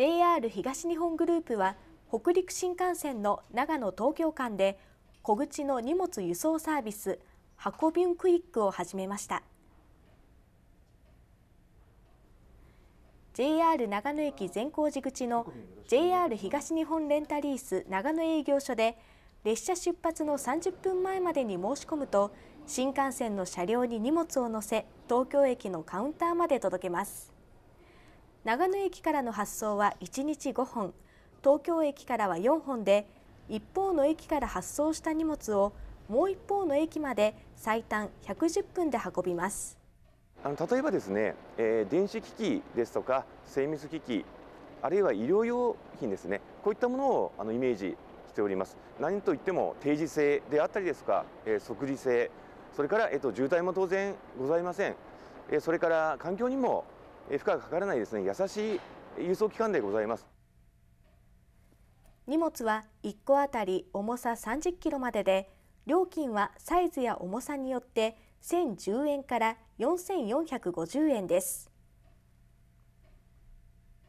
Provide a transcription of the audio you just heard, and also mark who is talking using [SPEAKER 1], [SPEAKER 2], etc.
[SPEAKER 1] JR 東日本グループは北陸新幹線の長野東京間で小口の荷物輸送サービス運びんクイックを始めました JR 長野駅善光寺口の JR 東日本レンタリース長野営業所で列車出発の30分前までに申し込むと新幹線の車両に荷物を載せ東京駅のカウンターまで届けます。長野駅からの発送は1日5本東京駅からは4本で一方の駅から発送した荷物をもう一方の駅まで最短110分で運びます
[SPEAKER 2] あの例えばですね、えー、電子機器ですとか精密機器あるいは医療用品ですねこういったものをあのイメージしております何といっても定時制であったりですか、えー、即時性それから、えーと、と渋滞も当然ございません、えー、それから環境にも負荷がかからないですね優しい輸送機関でございます
[SPEAKER 1] 荷物は1個あたり重さ30キロまでで料金はサイズや重さによって1010円から4450円です